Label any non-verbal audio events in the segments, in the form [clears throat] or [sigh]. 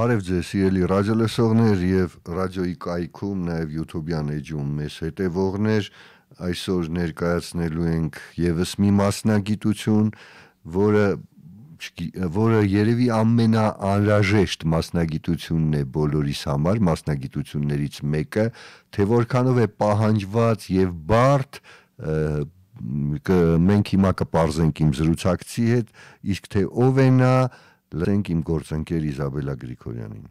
Բարև ձեզ, սիրելի ռադիոլսողներ եւ ռադիոյի կայքում, նաեւ YouTube-յան էջում մեզ հետեւողներ, այսօր ներկայացնելու ենք եւս մի մասնագիտություն, որը որը երևի ամենաանրաժեշտ մասնագիտությունն է բոլորիս համար, մասնագիտություններից մեկը, թե որքանով է պահանջված եւ բարդ մենք հիմա կպարզենք իմ զրուցակցի հետ, իսկ թե ով է նա, և Լսենք իմ գործընկեր Իզաբելա Գրիգորյանին։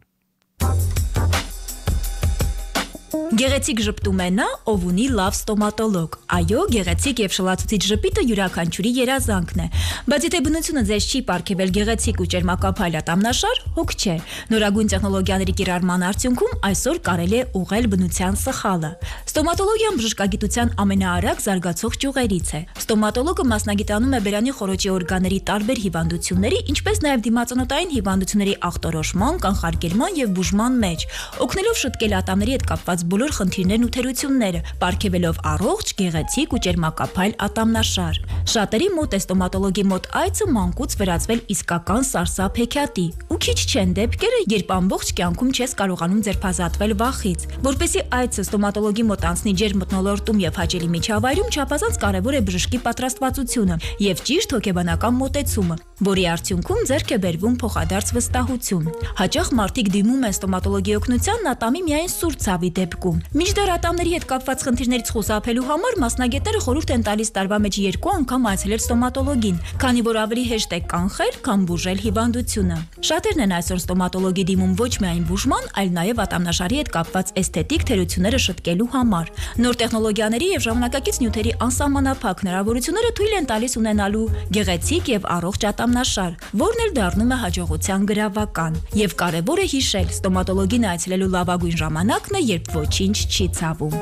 Գեղեցիկ ժպտում է նա, ով ունի լավ ստոմատոլոգ։ Այո, գեղեցիկ եւ շլացուցիչ ժպիտը յուրաքանչյուրի երազանքն է։ Բայց եթե բնությունը ձեզ չի ապարգևել գեղեցիկ ու ճերմակապայլ ատամնաշար, հոգ չէ։ Նորագույն տեխնոլոգիաների կիրառման արդյունքում այսօր կարելի է ուղղել բնության սխալը։ Ստոմատոլոգիան բժշկագիտության ամենաարագ զարգացող ճյուղերից է։ Ստոմատոլոգը մասնագիտանում է բերանի խորոճի օրգանների տարբեր հիվանդությունների, ինչպես նաեւ դիմացանոթային հիվանդությունների ախտորոշման, կանխարգելման եւ բուժման մեջ, օգնելով շտկել ատամների հետ կապված բոլոր բոլոր խնդիրներն ու թերությունները, ապարգևելով առողջ, գեղեցիկ ու ճերմակափայլ ատամնաշար։ Շատերի մոտ էստոմատոլոգի մոտ այցը մանկուց վերածվել իսկական սարսափ հեքիաթի։ Ու քիչ չեն դեպքերը, երբ ամբողջ կյանքում չես կարողանում ձերբազատվել վախից։ Որպեսի այցը ստոմատոլոգի մոտ անցնի ջեր մտնոլորտում եւ հաճելի միջավայրում, չափազանց կարեւոր է բժշկի պատրաստվածությունը եւ ճիշտ հոգեբանական մոտեցումը, որի արդյունքում ձեռք է բերվում փոխադարձ վստահություն։ Հաճախ մարդիկ դիմում են ստոմատոլոգի օգնության ատամի միայն սուր ցավի դեպքում երկում։ Մինչդեռ ատամների հետ կապված խնդիրներից խուսափելու համար մասնագետները խորհուրդ են տալիս տարվա մեջ երկու անգամ այցելել ստոմատոլոգին, քանի որ ավելի հեշտ է կանխել, քան բուժել հիվանդությունը։ Շատերն են այսօր ստոմատոլոգի դիմում ոչ միայն բուժման, այլ նաև ատամնաշարի հետ կապված էսթետիկ թերությունները շտկելու համար։ Նոր տեխնոլոգիաների եւ ժամանակակից նյութերի անսահմանափակ հնարավորությունները թույլ են տալիս ունենալու գեղեցիկ եւ առողջ ատամնաշար, որն էլ դառնում է հաջողության գրավական։ Եվ կարևոր է հիշել, ստոմատոլոգին այցելելու լավագույն ժամանակն է, երբ ոչ ոչինչ չի ցավում։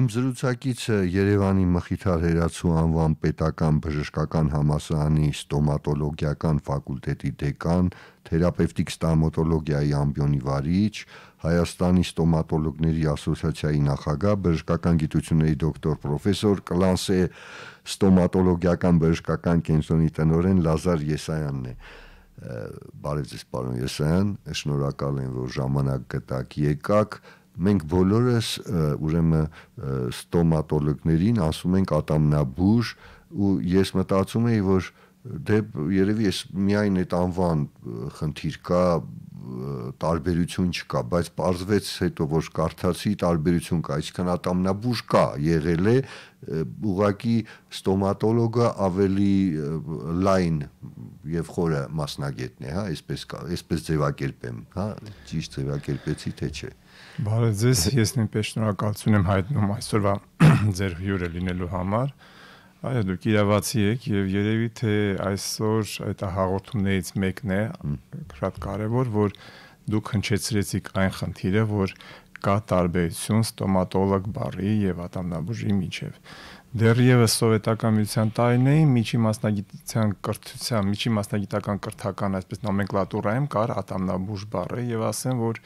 Իմ զրուցակիցը Երևանի Մխիթար Հերացու անվան պետական բժշկական համալսարանի ստոմատոլոգիական ֆակուլտետի դեկան, թերապևտիկ ստոմատոլոգիայի ամբիոնի վարիչ, Հայաստանի ստոմատոլոգների ասոցիացիայի նախագահ, բժշկական գիտությունների դոկտոր պրոֆեսոր Կլանսե ստոմատոլոգիական բժշկական կենտրոնի տնօրեն Լազար Եսայանն է։ Բարև ձեզ, պարոն Եսայան, շնորհակալ եմ, որ ժամանակ գտաք, եկաք։ Մենք բոլորս ուրեմն ստոմատոլոգներին ասում ենք ատամնաբուժ ու ես մտածում եի, որ դե երևի ես միայն այդ անվան խնդիր կա, տարբերություն չկա, բայց պարզվեց հետո, որ կարթացի տարբերություն կա, այսինքն ատամնաբուժ կա, եղել է ուղակի ստոմատոլոգը ավելի լայն եւ խորը մասնագետն է, հա, այսպես այսպես ձևակերպեմ, հա, ճիշտ ձևակերպեցի թե չէ։ Բարև ձեզ, ես նույնպես շնորհակալություն եմ հայտնում այսօրվա [clears throat] ձեր հյուրը լինելու համար։ Ա Այո, դուք իրավացի եք եւ երևի թե այսօր այդ հաղորդումներից մեկն է շատ կարեւոր, որ դուք հնչեցրեցիք այն խնդիրը, որ կա տարբերություն ստոմատոլոգ բարի եւ ատամնաբուժի միջև։ Դեռևս սովետական միության տարիներին միջի մասնագիտության կրթության, միջի մասնագիտական կրթական այսպես նոմենկլատուրայում կար ատամնաբուժ բառը եւ ասեմ, որ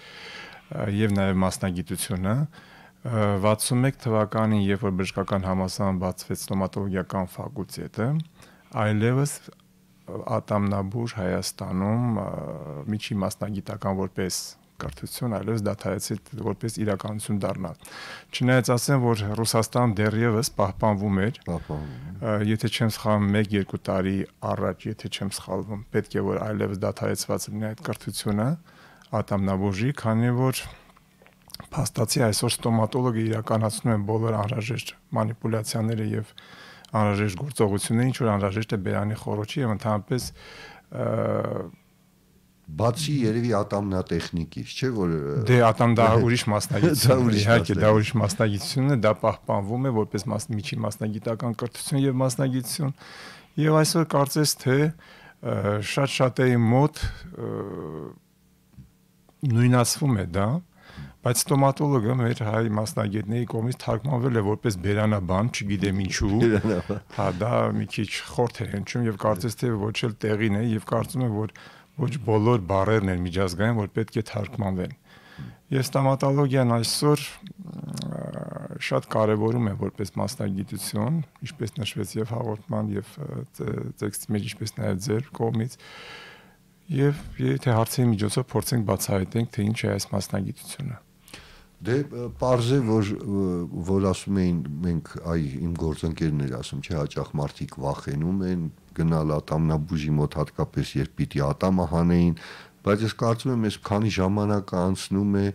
եւ նաեւ մասնագիտությունը, և 61 թվականին, երբ որ բժշկական համալսարան բացվեց ստոմատոլոգիական ֆակուլտետը, այլևս ատամնաբուժ Հայաստանում միջի մասնագիտական որպես կրթություն, այլևս դադարեցիտ որպես իրականություն դառնալ։ Չնայած ասեմ, որ Ռուսաստան դեռևս պահպանվում էր, պահպանվում։ Եթե չեմ սխալվում, 1-2 տարի առաջ, եթե չեմ սխալվում, պետք է որ այլևս դադարեցված լինի այդ կրթությունը ատամնաբուժի, քանի որ փաստացի այսօր ստոմատոլոգը իրականացնում են բոլոր անհրաժեշտ մանիպուլյացիաները եւ անհրաժեշտ գործողությունները, ինչ որ անհրաժեշտ է բերանի խորոչի եւ ընդհանրապես բացի երևի ատամնատեխնիկից, չէ՞ որ Դե ատամ դա [laughs] ուրիշ մասնագիտություն է, իհարկե դա ուրիշ մասնագիտություն է, դա պահպանվում է որպես միջի մասնագիտական կրթություն եւ մասնագիտություն։ Եվ այսօր կարծես թե շատ շատերի մոտ նույնացվում է դա, շատ բայց ստոմատոլոգը մեր հայ մասնագետների կողմից թարգմանվել է որպես բերանաբան, չգիտեմ ինչու։ Հա, դա մի քիչ խորթ է հնչում եւ կարծես թե ոչ էլ տեղին է եւ կարծում եմ որ ոչ բոլոր բարերն են միջազգային, որ պետք է թարգմանվեն։ Ես ստոմատոլոգիան այսօր շատ կարևորում է որպես մասնագիտություն, ինչպես նշվեց եւ հաղորդման եւ տեքստի մեջ ինչպես նաեւ ձեր կողմից եւ եթե հարցերի միջոցով փորձենք բացահայտենք թե ինչ է այս մասնագիտությունը Դե parz է որ որ ասում էին մենք այ իմ գործընկերներ ասում չէ հաճախ մարդիկ վախենում են գնալ ատամնաբուժի մոտ հատկապես երբ պիտի ատամը հանեին բայց ես կարծում եմ ես քանի ժամանակ անցնում է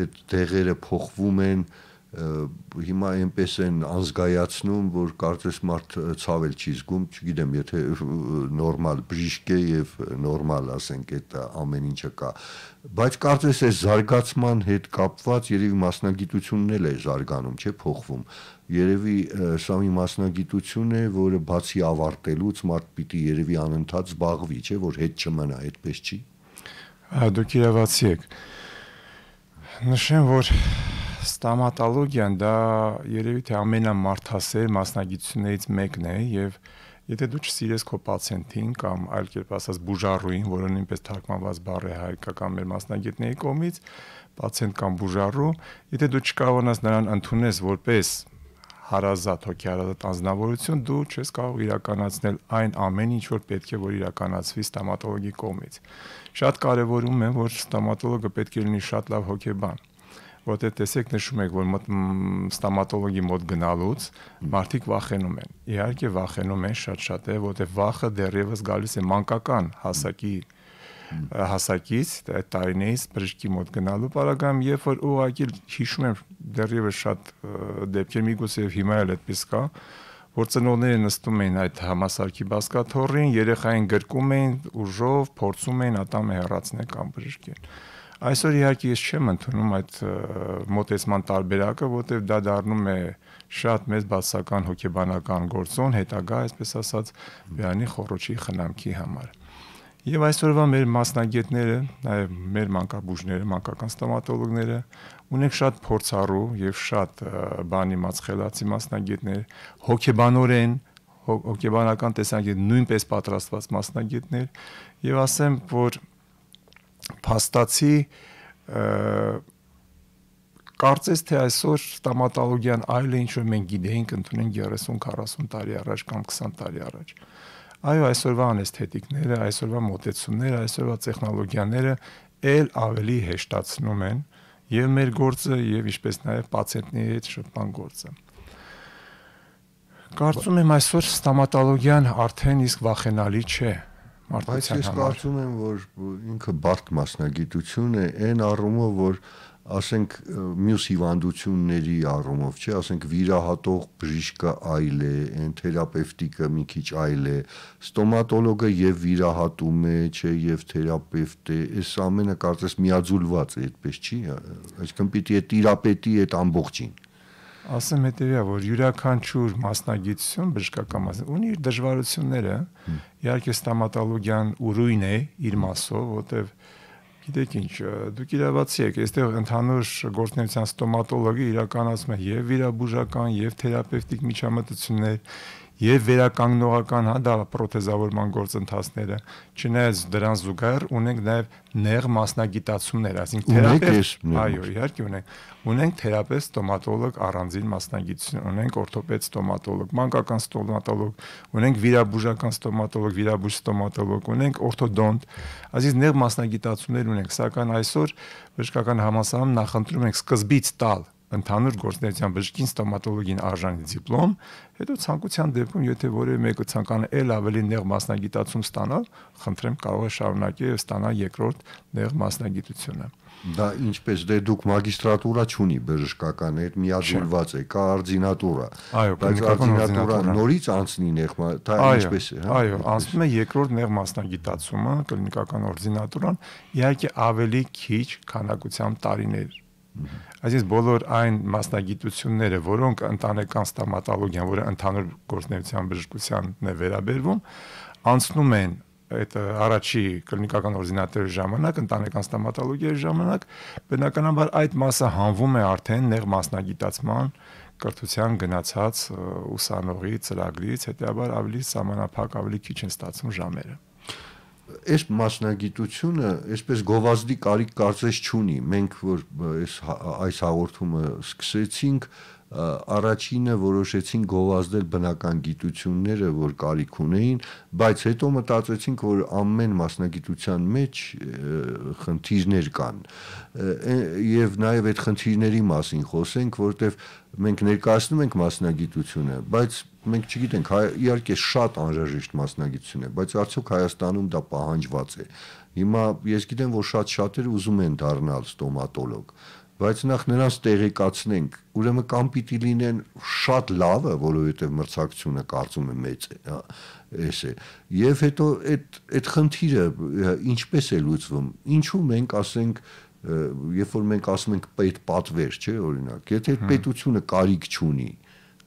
այդ դեղերը փոխվում են, են հիմա այնպես են անզգայացնում, որ կարծես մարդ ցավել չի զգում, չգիտեմ, եթե նորմալ բժիշկ է եւ նորմալ, ասենք, այդ ամեն ինչը կա։ Բայց կարծես այս զարգացման հետ կապված երևի մասնագիտությունն էլ է զարգանում, չէ՞, փոխվում։ Երևի սա մի մասնագիտություն է, որը բացի ավարտելուց մարդ պիտի երևի անընդհատ զբաղվի, չէ՞, որ հետ չմնա, այդպես չի։ Ա դուք իրավացի եք։ Նշեմ, որ ստոմատոլոգիան դա երևի թե ամենամարթասեր մասնագիտություններից մեկն է եւ Եթե դու չսիրես քո պացիենտին կամ այլ կերպ ասած բուժառուին, որը նույնպես թարգմանված բառ է հայկական մեր մասնագետների կողմից, պացիենտ կամ բուժառու, եթե դու չկարողանաս նրան ընդունես որպես հարազատ հոգեհարազատ անznավորություն դու չես կարող իրականացնել այն ամեն ինչ որ պետք է որ իրականացվի ստոմատոլոգի կողմից։ Շատ կարևորում է որ ստոմատոլոգը պետք է լինի շատ լավ հոգեբան որտեղ տեսեք նշում եք որ ստոմատոլոգի մոտ գնալուց մարդիկ վախենում են իհարկե վախենում են շատ-շատ է որտեղ վախը դեռևս գալիս է մանկական հասակի հասակից այդ տարիներից բժշկի մոտ գնալու բարակամ երբ որ ուղակի հիշում եմ դեռևս շատ դեպքեր միգուցե հիմա էլ այդպես կա որ ծնողները նստում էին այդ համասարքի բասկաթոռին, երեխային գրկում էին ուժով, փորձում էին ատամը հեռացնել կամ բժշկել։ Այսօր իհարկե ես չեմ ընդունում այդ մոտեցման տարբերակը, որտեղ դա դառնում է շատ մեծ բացական հոգեբանական գործոն հետագա, այսպես ասած, բյանի խորոչի խնամքի համար։ Եվ այսօրվա մեր մասնագետները, նաև մեր մանկաբույժները, մանկական ստոմատոլոգները ունենք շատ փորձառու եւ շատ բանի մասխելացի մասնագետներ, հոգեբանորեն հոգեբանական տեսանկյունից նույնպես պատրաստված մասնագետներ եւ ասեմ, որ փաստացի կարծես թե այսօր ստոմատոլոգիան այլ է ինչ որ մենք գիտեինք ընդունենք 30-40 տարի առաջ կամ 20 տարի առաջ։ Այո, այսօրվա անեսթետիկները, այսօրվա մոտեցումները, այսօրվա տեխնոլոգիաները ել ավելի հեշտացնում են եւ մեր գործը եւ ինչպես նաեւ պացիենտների հետ շփման գործը։ Կարծում եմ այսօր ստոմատոլոգիան արդեն իսկ վախենալի չէ մարդկության համար։ Բայց ես կարծում եմ, որ ինքը բարդ մասնագիտություն է, այն առումով, որ ասենք մյուս հիվանդությունների առումով, չէ, ասենք վիրահատող բժիշկը այլ է, այն թերապևտիկը մի քիչ այլ է, ստոմատոլոգը եւ վիրահատում է, չէ, եւ թերապևտ է, այս ամենը կարծես միաձուլված է, այդպես չի, այսինքն պիտի է տիրապետի այդ ամբողջին ասեմ հետեւյա, որ յուրաքանչյուր մասնագիտություն, բժշկական մասնագիտություն ունի իր դժվարությունները։ Իհարկե ստոմատոլոգիան ուրույն է իր մասով, որտեղ գիտեք ինչ, դուք իրավացի եք, այստեղ ընդհանուր գործնեության ստոմատոլոգը իրականացում է եւ վիրաբուժական, եւ թերապևտիկ միջամտություններ, եւ վերականգնողական հա դա պրոթեզավորման գործընթացները չնայած դրան զուգահեռ ունենք նաեւ նեղ մասնագիտացումներ այսինքն թերապևտ այո իհարկե ունենք ունենք թերապևտ ստոմատոլոգ առանձին մասնագիտություն ունենք օրթոպեդ ստոմատոլոգ մանկական ստոմատոլոգ ունենք վիրաբուժական ստոմատոլոգ վիրաբույժ ստոմատոլոգ ունենք օրթոդոնտ այսինքն նեղ մասնագիտացումներ ունենք սակայն այսօր բժշկական համալսարանում նախընտրում ենք սկզբից տալ ընդհանուր գործնական բժշկին ստոմատոլոգին արժանի դիպլոմ, հետո ցանկության դեպքում եթե որևէ մեկը ցանկանում է ավելի նեղ մասնագիտացում ստանալ, խնդրեմ կարող է շարունակել ստանալ երկրորդ նեղ մասնագիտությունը։ Դա ինչպես դե դուք մագիստրատուրա չունի բժշկական, այդ միաձուլված է, կա արդինատուրա։ Բայց արդինատուրա նորից անցնի նեղ, դա ինչպես է, հա։ Այո, անցնում է երկրորդ նեղ մասնագիտացումը, կլինիկական օրդինատուրան, իհարկե ավելի քիչ քանակությամբ տարիներ Այսինքն բոլոր այն մասնագիտությունները, որոնք ընտանեկան ստոմատոլոգիան, որը ընդհանուր գործնեության բժշկությանն է վերաբերվում, անցնում են այդ առաջի կլինիկական օրդինատորի ժամանակ, ընտանեկան ստոմատոլոգիայի ժամանակ, բնականաբար այդ մասը հանվում է արդեն նեղ մասնագիտացման կրթության գնացած ուսանողի ծրագրից, հետեաբար ավելի սահմանափակ, ավելի քիչ են ստացվում ժամերը այս մասնագիտությունը այսպես գովազդի կարիք կարծես չունի։ Մենք որ այս այս հաղորդումը սկսեցինք, առաջինը որոշեցին գովազդել բնական գիտությունները, որ կարիք ունեին, բայց հետո մտածեցինք, որ ամեն մասնագիտության մեջ խնդիրներ կան։ Եվ նաև այդ խնդիրների մասին խոսենք, որտեվ մենք ներկայացնում ենք մասնագիտությունը, բայց մենք չգիտենք, հա, իհարկե շատ անհրաժեշտ մասնագիտություն է, բայց արդյոք Հայաստանում դա պահանջված է։ Հիմա ես գիտեմ, որ շատ շատեր ուզում են դառնալ ստոմատոլոգ, բայց նախ նրանց տեղեկացնենք ուրեմն կամ պիտի լինեն շատ լավը որովհետև մրցակցությունը կարծում եմ մեծ է հա էս է եւ հետո այդ այդ խնդիրը հա, ինչպես է լուծվում ինչու մենք ասենք երբ որ մենք ասում ենք պետ պատվեր չէ օրինակ եթե պետությունը կարիք չունի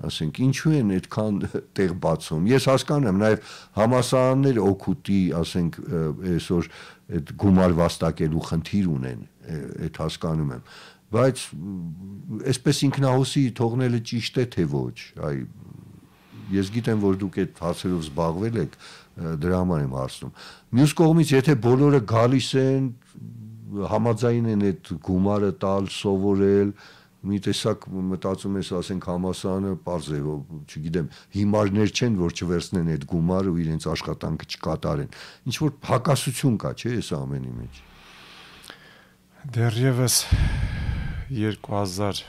ասենք ինչու են այդքան տեղ բացում ես հասկանում եմ նաև համասարաններ օկուտի ասենք այսօր այդ գումար վաստակելու խնդիր ունեն այդ հասկանում եմ բայց այսպես ինքնահոսի թողնելը ճիշտ է թե ոչ այ ես գիտեմ որ դուք այդ հարցերով զբաղվել եք դրա համար եմ հարցնում մյուս կողմից եթե բոլորը գալիս են համաձայն են այդ գումարը տալ սովորել մի տեսակ մտածում ես ասենք համասանը parze չգիտեմ հիմարներ չեն որ չվերցնեն այդ գումարը ու իրենց աշխատանքը չկատարեն ինչ որ հակասություն կա չէ այս ամենի մեջ դեռևս 2010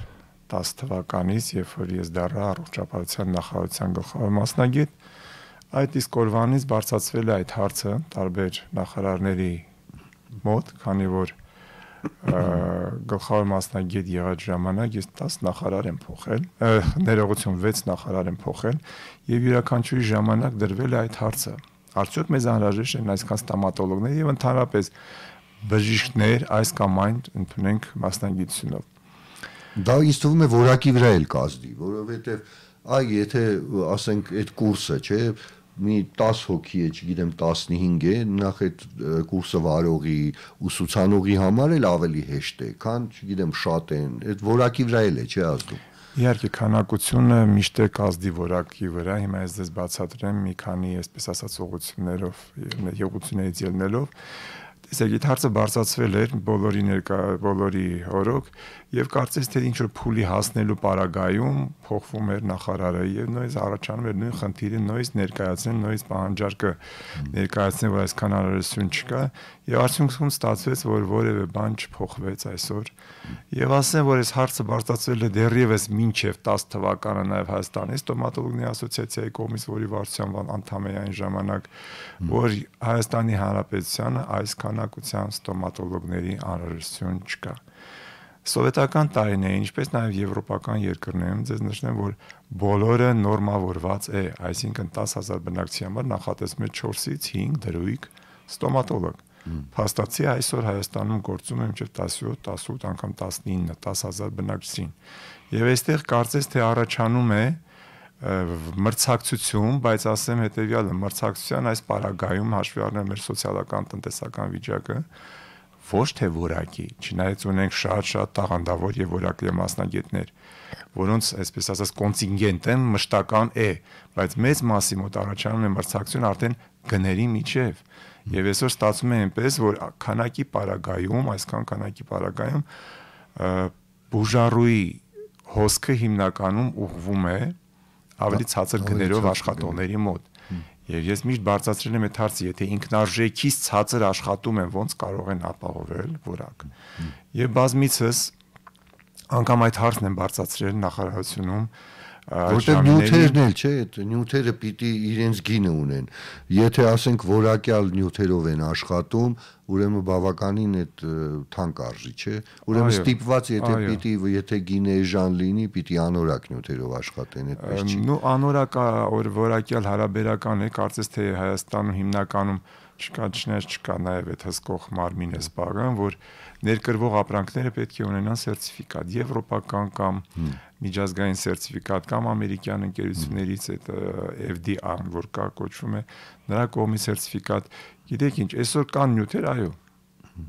թվականից, երբ որ ես դառա առողջապահության նախարարության գլխավոր մասնագետ, այդ իսկ օրվանից բարձրացվել է այդ հարցը տարբեր նախարարների մոտ, քանի որ գլխավոր մասնագետ եղած ժամանակ ես 10 նախարար եմ փոխել, ներողություն 6 նախարար եմ փոխել եւ յուրաքանչյուրի ժամանակ դրվել է այդ հարցը։ Արդյոք մեզ անհրաժեշտ են այսքան ստոմատոլոգներ եւ ընդհանրապես բժիշկներ այս կամ այն ընդունենք մասնագիտությունով։ Դա ինձ թվում է որակի վրա էլ կազդի, որովհետև այ եթե ասենք այդ կուրսը, չէ, մի 10 հոգի է, չգիտեմ 15 է, նախ այդ կուրսը վարողի, ուսուցանողի համար էլ ավելի հեշտ է, քան չգիտեմ շատ են, այդ որակի վրա էլ է, չէ, ազդում։ Իհարկե քանակությունը միշտ է կազդի որակի վրա։ Հիմա ես ձեզ բացատրեմ մի քանի, այսպես ասած, ուղություններով, եղություններից ելնելով, Իսկ այդ հարցը բարձացվել էր բոլորի ներկա բոլորի հորոք եւ կարծես թե ինչ որ փուլի հասնելու պարագայում փոխվում էր նախարարը եւ նույնս առաջանում էր նույն խնդիրը նույնս ներկայացնել նույնս պահանջարկը ներկայացնել որ այսքան արարություն չկա եւ արդյունքում ստացվեց որ որևէ բան չփոխվեց այսօր եւ ասեմ որ այս հարցը բարձացվել է դեռևս մինչեւ 10 թվականը նաեւ Հայաստանի ստոմատոլոգների ասոցիացիայի կողմից որի վարչության անդամ է այն ժամանակ որ Հայաստանի Հանրապետությունը այսքան քանակությամբ ստոմատոլոգների անհրաժեշտություն չկա։ Սովետական տարիներին, ինչպես նաև եվրոպական երկրներում ձեզ նշեմ, որ բոլորը նորմավորված է, այսինքն 10000 բնակչի համար նախատեսվում է 4-ից 5 դրույք ստոմատոլոգ։ Փաստացի այսօր Հայաստանում գործում է մինչև 17, 18, անգամ 19 10000 բնակչին։ Եվ այստեղ կարծես թե առաջանում է, է մրցակցություն, բայց ասեմ հետեւյալը, մրցակցության այս պարագայում հաշվի առնել մեր սոցիալական տնտեսական վիճակը ոչ թե որակի, չնայած ունենք շատ-շատ տաղանդավոր եւ որակի մասնագետներ, որոնց, այսպես ասած, կոնտինգենտը մշտական է, բայց մեծ մասի մոտ առաջանում է մրցակցություն արդեն գների միջև։ Եվ այսօր ստացվում է այնպես, որ քանակի պարագայում, այսքան քանակի պարագայում բուժառուի հոսքը հիմնականում ուղվում է ավելի ցածր գներով աշխատողների մոտ։ Եվ ես միշտ բարձրացրել եմ այդ հարցը, եթե ինքնարժեքից ցածր աշխատում են, ոնց կարող են ապահովել որակ։ Եվ բազմիցս անգամ այդ հարցն եմ բարձրացրել նախարարությունում, որտեղ նյութերն էլ չէ, այդ նյութերը պիտի իրենց գինը ունեն։ Եթե ասենք որակյալ նյութերով են աշխատում, ուրեմն բավականին այդ թանկ արժի, չէ։ Ուրեմն ստիպված, եթե պիտի, եթե գինեժան լինի, պիտի անորակ նյութերով աշխատեն, այդպես չի։ Նու անորակ որակյալ հարաբերական է, կարծես թե Հայաստանում հիմնականում չկա չներ չկա նաև այդ հսկող մարմինը զբաղան, որ ներկրվող ապրանքները պետք է ունենան սերտիֆիկատ եվրոպական կամ միջազգային սերտիֆիկատ կամ ամերիկյան ընկերություններից այդ FDA-ն, որ կա կոչվում է, նրա կողմի սերտիֆիկատ։ Գիտեք ինչ, այսօր կան նյութեր, այո,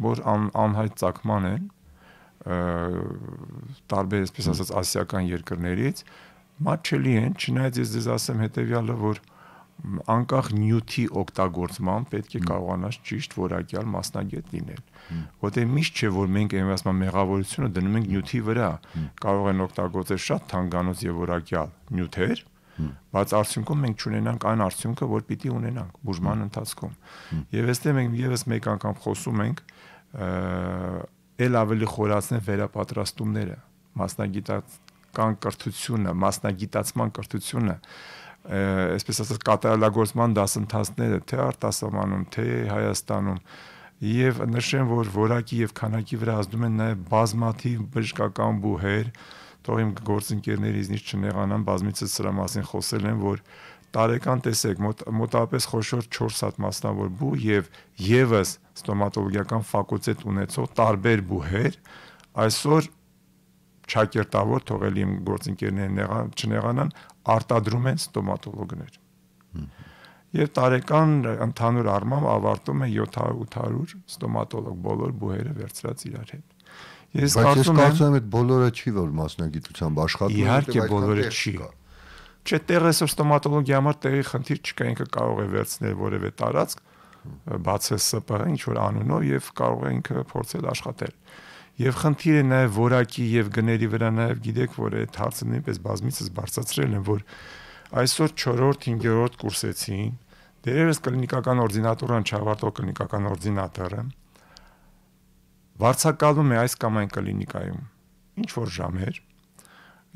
որ ան, անհայտ ցակման են տարբեր, այսպես ասած, ասիական երկրներից, մաչելի են, չնայած ես ձեզ ասեմ հետեւյալը, որ անկախ նյութի օգտագործման պետք է կարողանաս ճիշտ որակյալ մասնագետ լինել։ Որտեղ միշտ չէ որ մենք այնվասման մեղավորությունը դնում ենք նյութի վրա։ Կարող են օգտագործել շատ թանկանոց եւ որակյալ նյութեր, բայց արդյունքում մենք չունենանք այն արդյունքը, որ պիտի ունենանք բուժման ընթացքում։ Եվ այստեղ մենք եւս մեկ անգամ խոսում ենք ել ավելի խորացնել վերապատրաստումները, մասնագիտական կրթությունը, մասնագիտացման կրթությունը, մասնագիտաց այսպես ասած կատարելագործման դասընթացները թե արտասահմանում, թե Հայաստանում եւ նշեմ, որ որակի եւ քանակի վրա ազդում են նաեւ բազմաթիվ բժշկական բուհեր, թող իմ գործընկերները ինձ չնեղանան, բազմիցս սրա մասին խոսել են, որ տարեկան տեսեք մոտ մոտապես խոշոր 4 հատ մասնավոր բու եւ եւս ստոմատոլոգիական ֆակուլտետ ունեցող տարբեր բուհեր այսօր չակերտավոր թողել իմ գործընկերները չնեղանան արտադրում են ստոմատոլոգներ։ Եվ տարեկան ընդհանուր առմամբ ավարտում է 700-800 ստոմատոլոգ բոլոր բուհերը վերցրած իրար հետ։ Ես կարծում եմ, բայց ես կարծում եմ այդ բոլորը չի որ մասնագիտությամբ աշխատում են, իհարկե բոլորը չի։ Չէ, տեղը ստոմատոլոգի համար տեղի խնդիր չկա, ինքը կարող է վերցնել որևէ տարածք, բացես ՍՊՀ ինչ որ անունով եւ կարող է ինքը փորձել աշխատել։ Եվ խնդիրը նաև որակի եւ գների վրա նաև գիտեք, որ այդ հարցը նույնպես բազմիցս բարձրացրել են, որ այսօր 4-րդ, 5-րդ կուրսեցին դերերս կլինիկական օրդինատորան չավարտող կլինիկական օրդինատորը վարձակալում է այս կամ այն կլինիկայում ինչ որ ժամեր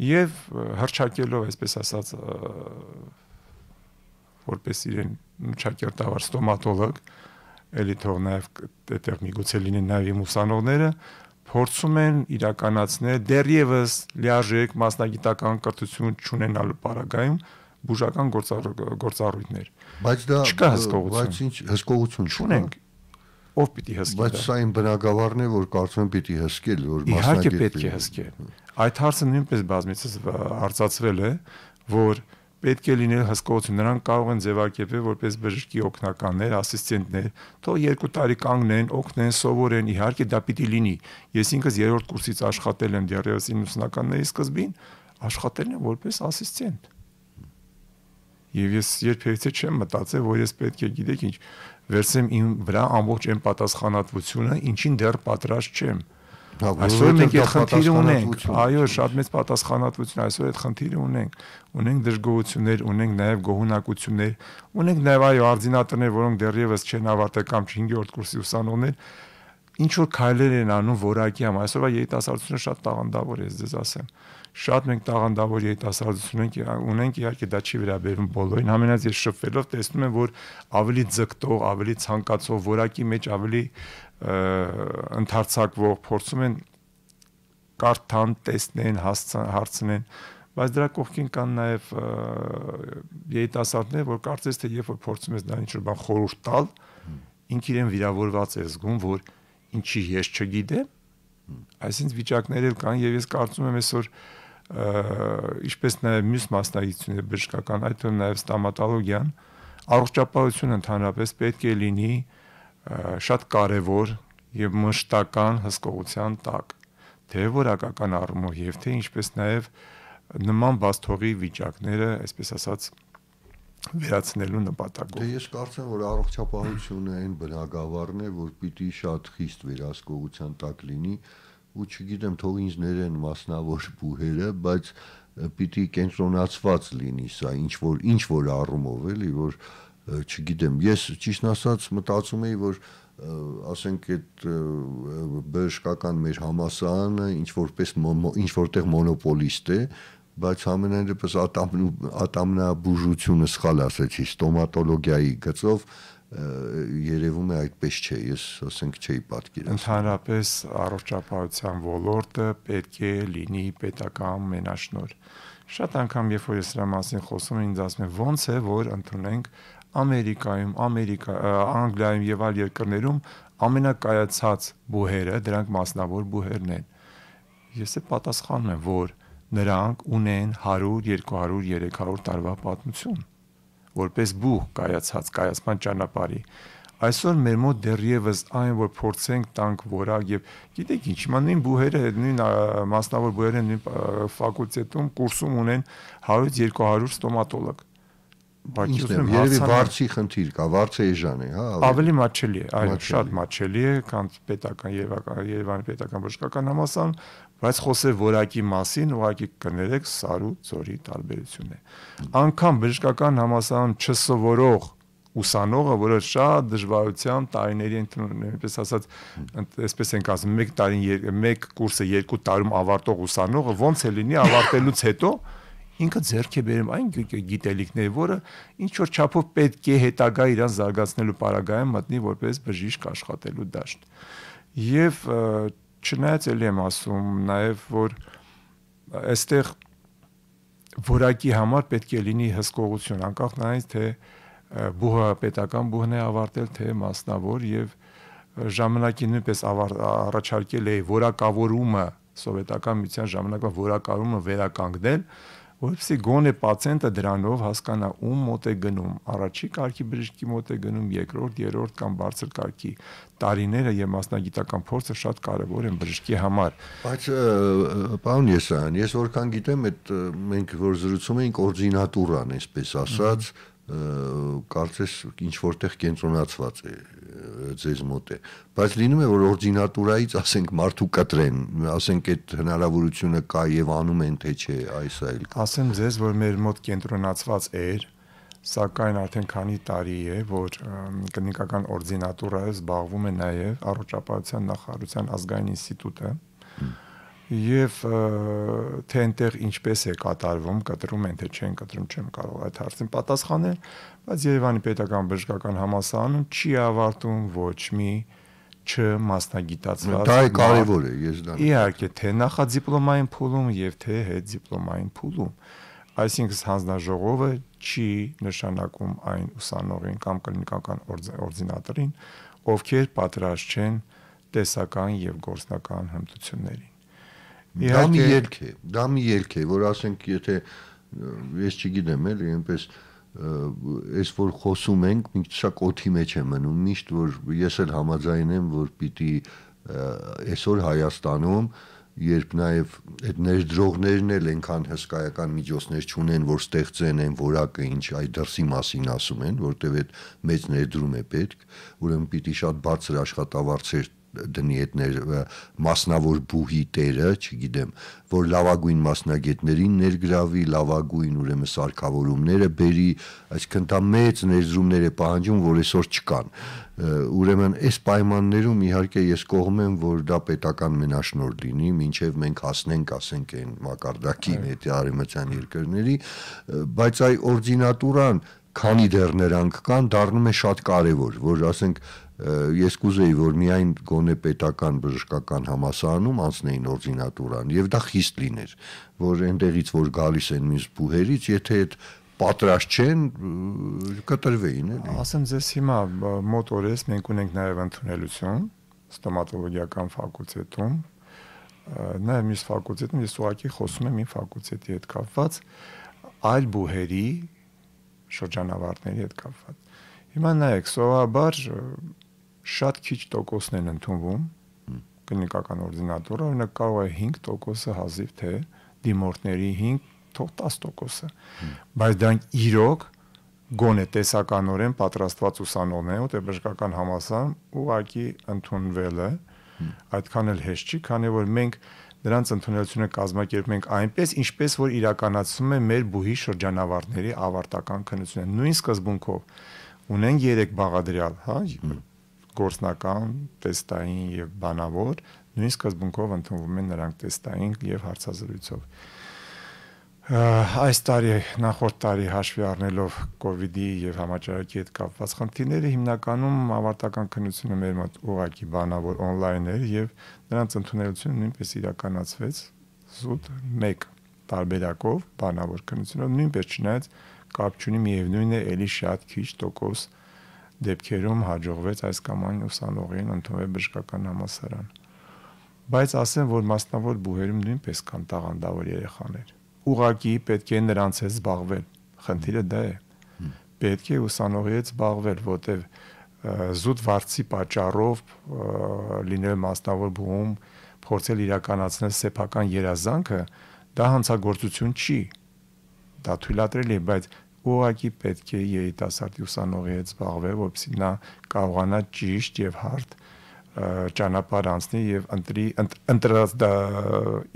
եւ հրճակելով, այսպես ասած, որպես իրեն չակերտավար ստոմատոլոգ, էլի թող նաև այդտեղ միգուցե լինեն նաև իմ ուսանողները, փորձում են իրականացնել դեռևս լիարժեք մասնագիտական կրթություն չունենալու параգայում բուժական գործառույթներ։ Բայց դա չկա հսկողություն։ Բայց ինչ հսկողություն չունենք։ Ով պիտի հսկի։ Բայց սա այն բնագավառն է, որ կարծում եմ պիտի հսկել, որ մասնագետ։ Իհարկե պետք է հսկել։ Այդ հարցը նույնպես բազմիցս արծացվել է, որ պետք է լինել հսկողություն։ Նրանք կարող են ձևակերպել որպես բժշկի օգնականներ, ասիստենտներ, թող երկու տարի կանգնեն, օգնեն, սովորեն, իհարկե դա պիտի լինի։ Ես ինքս երրորդ կուրսից աշխատել եմ դեռևս 90-ականների սկզբին, աշխատել եմ որպես ասիստենտ։ Եվ ես երբևիցե չեմ մտածել, որ ես պետք է գիտեք ինչ, վերցեմ իմ վրա ամբողջ այն պատասխանատվությունը, ինչին դեռ պատրաստ չեմ։ Հա, այսօր մենք այդ խնդիրը ունենք։ Այո, շատ մեծ պատասխանատվություն այսօր այդ խնդիրը ունենք։ Ունենք դժգոհություններ, ունենք նաև գոհունակություններ, ունենք նաև այո արձինատներ, որոնք դեռևս չեն ավարտել կամ 5-րդ կուրսի ուսանողներ, ինչ որ քայլեր են անում որակի համ։ Այսօրվա երիտասարդությունը շատ տաղանդավոր է, ես ձեզ ասեմ։ Շատ մենք տաղանդավոր երիտասարդություն ենք ունենք, իհարկե դա չի վերաբերվում բոլորին, ամենած ես շփվելով տեսնում եմ, որ ավելի ձգտող, ավելի ցանկացող, որակի մեջ ավելի ընդարձակվող փորձում են կարդան, տեսնեն, հարցնեն, բայց դրա կողքին կան նաև երիտասարդներ, որ կարծես թե երբ որ փորձում ես դա ինչ-որ բան խորուրդ տալ, ինքն իրեն վիրավորված է զգում, որ ինչի ես չգիտեմ։ Այսինքն վիճակներ էլ կան եւ ես կարծում եմ այսօր ինչպես նաև մյուս մասնագիտությունները բժշկական, այդ թվում նաև ստոմատոլոգիան, առողջապահությունը ընդհանրապես պետք է լինի, և, շատ կարևոր եւ մշտական հսկողության տակ թե որակական առումով եւ թե ինչպես նաեւ նման բաստողի վիճակները, այսպես ասած, վերացնելու նպատակով։ Դե ես կարծեմ, որ առողջապահությունը այն բնագավառն է, որ պիտի շատ խիստ վերահսկողության տակ լինի, ու չգիտեմ, թող ինձ ներեն մասնավոր բուհերը, բայց պիտի կենտրոնացված լինի սա ինչ որ ինչ որ առումով էլի, որ, որ չգիտեմ, ես ճիշտ ասած մտածում էի, որ ասենք այդ բժշկական մեր համասարանը ինչ որպես ինչ որտեղ մոնոպոլիստ է, բայց ամենայն դեպս ատամնաբուժությունը սխալ ասեցի, ստոմատոլոգիայի գծով երևում է այդպես չէ, ես ասենք չէի պատկերացնում։ Ընդհանրապես առողջապահության ոլորտը պետք է լինի պետական մենաշնոր։ Շատ անգամ երբ որ ես սրա մասին խոսում եմ, ինձ ասում են ո՞նց է որ ընդունենք Ամերիկայում, Ամերիկա, Անգլիայում եւ այլ երկրներում ամենակայացած բուհերը, դրանք մասնավոր բուհերն են։ Ես է պատասխանում եմ, որ նրանք ունեն 100, 200, 300 տարվա պատմություն որպես բուհ կայացած կայացման ճանապարհի։ Այսօր մեր մոտ դեռևս այն որ փորձենք տանք որակ եւ գիտեք ինչ, հիմա նույն բուհերը, նույն մասնավոր բուհերը նույն ֆակուլտետում կուրսում ունեն 100-200 ստոմատոլոգ։ Պակիստանում երևի վարչի խնդիր կա, վարչեժան է, հա։ Ավելի մաչելի է, այո, շատ մաչելի է, քան պետական Երևանի պետական բժշկական համալսարան, բայց խոսել որակի մասին, ուղղակի կներեք սարու ծորի տարբերությունն է։ Անկամ բժշկական համալսարան չսովորող ուսանողը, որը շատ դժվարությամբ տարիների այնպես ասած, այսպես ենք ասում, մեկ տարին մեկ կուրսը երկու տարում ավարտող ուսանողը ոնց է լինի ավարտելուց հետո ինքը ձեռք է բերում այն գիտելիքները, որը ինչ որ չափով պետք է հետագա իրան զարգացնելու պարագայում մտնի որպես բժիշկ աշխատելու դաշտ։ Եվ չնայած ելի եմ ասում, նաև որ այստեղ որակի համար պետք է լինի հսկողություն, անկախ նայից թե բուհը պետական բուհն է ավարտել, թե մասնավոր եւ ժամանակին նույնպես առաջարկել է որակավորումը սովետական միության ժամանակվա որակավորումը վերականգնել որովհետեւ գոնե պացիենտը դրանով հասկանա ում մոտ է գնում, առաջի կարգի բժշկի մոտ է գնում, երկրորդ, երրորդ կամ բարձր կարգի։ Տարիները եւ մասնագիտական փորձը շատ կարեւոր են բժշկի համար։ Բայց պարոն Եսան, ես որքան գիտեմ, այդ մենք որ զրուցում էինք օրդինատուրան, այսպես ասած, կարծես ինչ որտեղ կենտրոնացված է ձեզ մոտ է, բայց լինում է որ օրդինատուրայից ասենք մարդու կտրեն, ասենք այդ հնարավորությունը կա եւ անում են թե չէ այս այլ։ Ասեմ ձեզ, որ մեր մոտ կենտրոնացված էր, սակայն արդեն քանի տարի է, որ կլինիկական օրդինատուրայով զբաղվում է նաեւ առողջապահության նախարարության ազգային ինստիտուտը։ Հմ եւ թե այնտեղ ինչպես է կատարվում, կտրում են թե չեն կտրում, չեմ կարող այդ հարցին պատասխանել, բայց Երևանի պետական բժշկական համալսարանում չի ավարտում ոչ մի չմասնագիտացված։ Դա է կարևորը, ես դա։ Իհարկե, թե նախադիպլոմային փուլում եւ թե հետդիպլոմային փուլում։ Այսինքն հանձնաժողովը չի նշանակում այն ուսանողին կամ կլինիկական օրդինատորին, ովքեր պատրաստ չեն տեսական եւ գործնական հմտություններին Դա մի ելք է, դա մի ելք է, որ ասենք, եթե ես չգիտեմ, էլի այնպես այս որ խոսում ենք, մի քիչակ օթի մեջ է մնում, միշտ որ ես էլ համաձայն եմ, որ պիտի այսօր Հայաստանում երբ նաև այդ ներդրողներն էլ այնքան հսկայական միջոցներ չունեն, որ ստեղծեն այն որակը, ինչ այդ դրսի մասին ասում են, որտեվ այդ մեծ ներդրում է պետք, ուրեմն պիտի շատ բարձր աշխատավարձեր դնի հետներ մասնավոր բուհի տերը, չգիտեմ, որ լավագույն մասնագետներին ներգրավի, լավագույն ուրեմն սարքավորումները բերի, այսինքն դա մեծ ներզումներ է պահանջում, որ այսօր չկան։ Ուրեմն այս պայմաններում իհարկե ես կողմ եմ, որ դա պետական մենաշնոր լինի, ինչև մենք հասնենք, ասենք, այն մակարդակին, այդ արևմտյան երկրների, բայց այ օրդինատուրան քանի դեռ նրանք կան, դառնում է շատ կարևոր, որ ասենք ես կուզեի, որ միայն գոնե պետական բժշկական համասարանում անցնեին օրդինատուրան եւ դա խիստ լիներ, որ այնտեղից որ գալիս են մյուս բուհերից, եթե այդ պատրաստ չեն կտրվեին էլի։ Ասեմ ձեզ հիմա մոտ օրես մենք ունենք նաեւ ընդունելություն ստոմատոլոգիական ֆակուլտետում նաև մյուս ֆակուլտետում ես ուղղակի խոսում եմ իմ ֆակուլտետի հետ կապված այլ բուհերի շրջանավարտների հետ կապված։ Հիմա նայեք, սովաբար շատ քիչ տոկոսն են ընդունվում կլինիկական օրդինատորը, օրինակ կարող է 5%-ը հազիվ թե դիմորդների 5 թող 10%-ը։ Բայց դրանք իրոք գոնե տեսականորեն պատրաստված ուսանողներ, որտեղ բժշկական համասան ուղակի ընդունվելը այդքան էլ հեշտ չի, քանի որ մենք նրանց ընդունելությունը կազմակերպում ենք այնպես, ինչպես որ իրականացում է մեր բուհի շրջանավարտների ավարտական քննությունը։ Նույն սկզբունքով ունենք 3 բաղադրյալ, հա, գործնական, տեստային եւ բանավոր, նույն սկզբունքով ընդունվում են նրանք տեստային եւ հարցազրույցով այս տարի նախորդ տարի հաշվի առնելով COVID-ի եւ համաճարակի հետ կապված խնդիրները հիմնականում ավարտական քննությունը մեր մոտ ուղակի բանավոր on-line էր եւ նրանց ընդունելությունը նույնպես իրականացվեց զուտ 1 տարբերակով բանավոր քննությունով նույնպես չնայած կապ չունի միևնույնն է ելի շատ քիչ տոկոս դեպքերում հաջողվեց այս կամ այն ուսանողին ընդունվել բժշկական համալսարան բայց ասեմ որ մասնավոր բուհերում նույնպես կան տաղանդավոր երեխաներ ուղակի պետք է նրանց հետ զբաղվել։ Խնդիրը դա է։ Պետք է ուսանողի հետ զբաղվել, որտեղ զուտ վարձի պատճառով լինել մասնավոր բուհում, փորձել իրականացնել սեփական երազանքը, դա հանցագործություն չի։ Դա թույլատրելի է, բայց ուղղակի պետք է երիտասարդ ուսանողի հետ զբաղվել, որպեսզի նա կարողանա ճիշտ եւ հարթ ճանապարհ անցնի եւ ընտրի ընտրած դա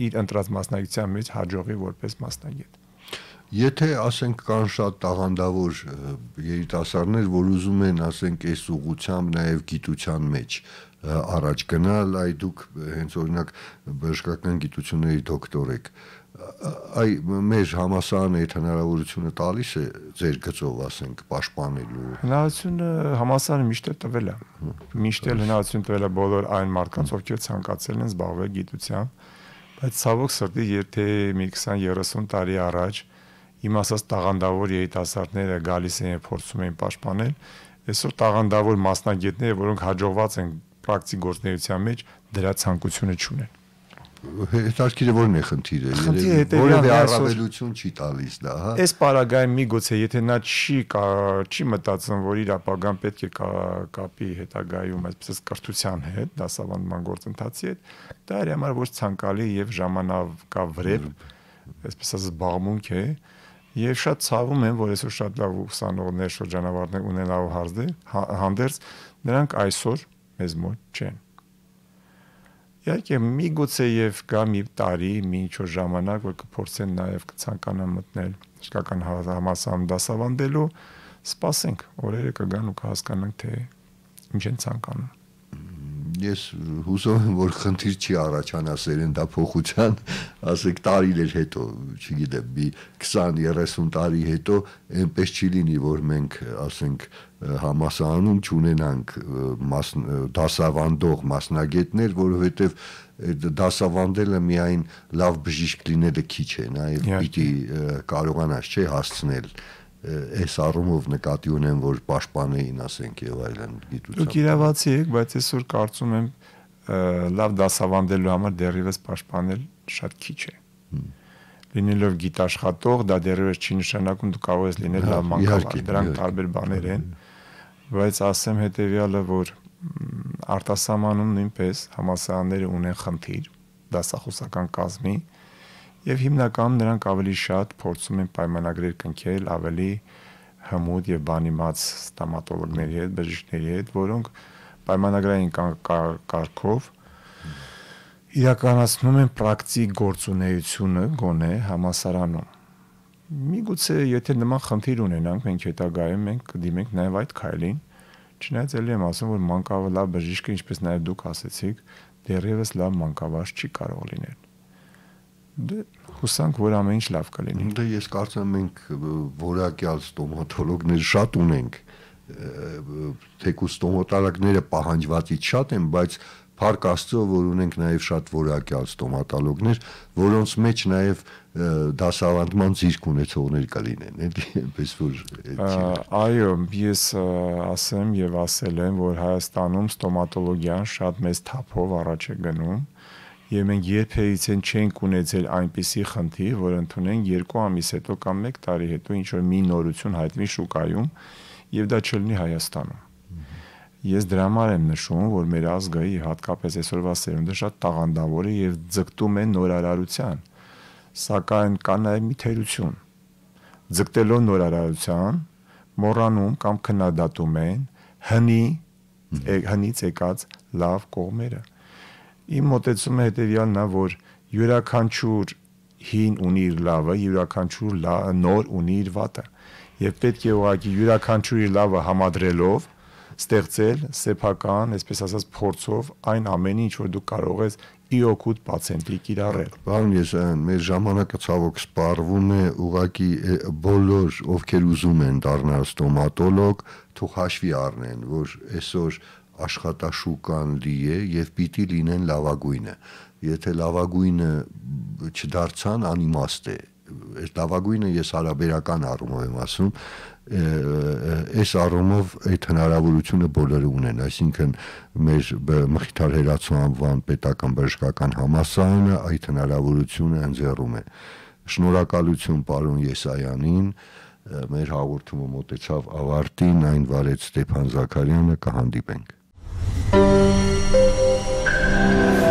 իր ընտրած մասնակցության մեջ հաջողի որպես մասնագետ։ Եթե ասենք կան շատ տաղանդավոր երիտասարդներ, որ ուզում են ասենք այս ուղությամբ նաև գիտության մեջ առաջ գնալ, այ դուք հենց օրինակ բժշկական գիտությունների դոկտոր եք, այ մեր համասարանը այդ հնարավորությունը տալիս է ձեր գծով ասենք պաշտպանելու հնարավորությունը համասարանը միշտ է տվել է միշտ էլ հնարավորություն տվել է բոլոր այն մարդկանց ովքեր ցանկացել են զբաղվել գիտությամբ բայց ցավոք սրտի եթե մի 20-30 տարի առաջ իմ ասած տաղանդավոր երիտասարդները գալիս էին փորձում էին պաշտպանել այսօր տաղանդավոր մասնագետները որոնք հաջողված են պրակտիկ գործունեության մեջ դրա ցանկությունը չունեն հետաքրքիր է որն է խնդիրը երևի որևէ առավելություն չի տալիս դա հա այս պարագայում միգուցե եթե նա չի չի մտածում որ իր ապագան պետք է կապի հետագայում այսպես կրթության հետ դասավանդման գործընթացի հետ դա իր համար ոչ ցանկալի եւ ժամանակավրեպ այսպես զբաղմունք է Եվ շատ ցավում եմ, որ այսօր շատ լավ ուսանողներ շրջանավարտներ ունենալու հարցը հա- հանդերձ նրանք այսօր մեզ մոտ չեն։ Իհարկե միգուցե եւ կա մի տարի, մի ինչ որ ժամանակ, որ կփորձեն նաեւ կցանկանան մտնել իսկական համասամ դասավանդելու, սպասենք, օրերը կգան ու կհասկանանք թե ինչ են ցանկանում ես հուսով եմ որ խնդիր չի առաջանա սերնդափոխության, ասեք տարիներ հետո, չգիտեմ, մի 20-30 տարի հետո այնպես չի լինի, որ մենք ասենք համասանում չունենանք մաս, դասավանդող մասնագետներ, որովհետև դասավանդելը միայն լավ բժիշկ լինելը քիչ է, նաև պիտի կարողանաս չէ հասցնել այս առումով նկատի ունեմ, որ պաշտպանեին, ասենք, եւ այլն գիտությամբ։ Դուք իրավացի եք, բայց այսօր կարծում եմ լավ դասավանդելու համար դեռևս պաշտպանել շատ քիչ է։ Լինելով գիտաշխատող, դա դեռևս չի նշանակում դու կարող ես լինել հա, լավ մանկավար, դրանք տարբեր բաներ են։ Բայց ասեմ հետեւյալը, որ արտասահմանում նույնպես համասարանները ունեն խնդիր դասախոսական կազմի, եւ հիմնականում նրանք ավելի շատ փորձում են պայմանագրեր կնքել ավելի հմուտ եւ բանիմաց ստոմատոլոգների հետ, բժիշկների հետ, որոնք պայմանագրային կարգով իրականացնում են պրակտիկ գործունեությունը գոնե համասարանում։ Միգուցե եթե նման խնդիր ունենանք, մենք հետագայում մենք կդիմենք նաև այդ քայլին։ Չնայած ելի եմ ասում, որ մանկավար լավ բժիշկը, ինչպես նաև դուք ասեցիք, դեռևս լավ մանկավար չի կարող լինել Դե հուսանք, որ ամեն ինչ լավ կլինի։ Դե ես կարծեմ մենք որակյալ ստոմատոլոգներ շատ ունենք թեկուս ստոմատալակները պահանջվածից շատ են, բայց փառք Աստծո, որ ունենք նաև շատ որակյալ ստոմատոլոգներ, որոնց մեջ նաև դասավանդման ցիրկ ունեցողներ կլինեն, էլի այնպես որ այո, ես ասեմ եւ ասել եմ, որ Հայաստանում ստոմատոլոգիան շատ մեծ թափով առաջ է գնում։ Ա, Եվ մենք երբևից են չենք ունեցել այնպիսի խնդիր, որ ընդունեն 2 ամիս հետո կամ 1 տարի հետո ինչ որ մի նորություն հայտնի շուկայում եւ դա չլինի Հայաստանում։ Ես դրա համար եմ նշում, որ մեր ազգայի հատկապես այսօրվա սերունդը շատ տաղանդավոր է եւ ձգտում է նորարարության։ Սակայն կա նաեւ մի թերություն։ Ձգտելով նորարարության, մոռանում կամ քննադատում են հնի հնից եկած լավ կողմերը։ mm -hmm Իմ մտածումը հետեւյալն է, որ յուրաքանչյուր հին ունի իր լավը, յուրաքանչյուր լա, նոր ունի իր վատը։ Եվ պետք է ուղղակի յուրաքանչյուրի լավը համադրելով ստեղծել սեփական, այսպես ասած, փորձով այն ամենը, ինչ որ դու կարող ես ի օգուտ պացիենտի կիրառել։ Բարոն Եսան, մեր ժամանակը ցավոք սպառվում է ուղակի բոլոր, ովքեր ուզում են դառնալ ստոմատոլոգ, թող հաշվի առնեն, որ այսօր աշխատաշուկան լի է եւ պիտի լինեն լավագույնը։ Եթե լավագույնը չդարձան, անիմաստ է։ Այդ լավագույնը ես հարաբերական առումով եմ ասում, այս առումով այդ հնարավորությունը բոլորը ունեն, այսինքն մեր մխիթար հերացու անվան պետական բժշկական համասարանը այդ հնարավորությունը ընձեռում է։ Շնորհակալություն պարոն Եսայանին, մեր հաղորդումը մոտեցավ ավարտին, այն վարեց Ստեփան Զաքարյանը, կհանդիպենք։ Thank you.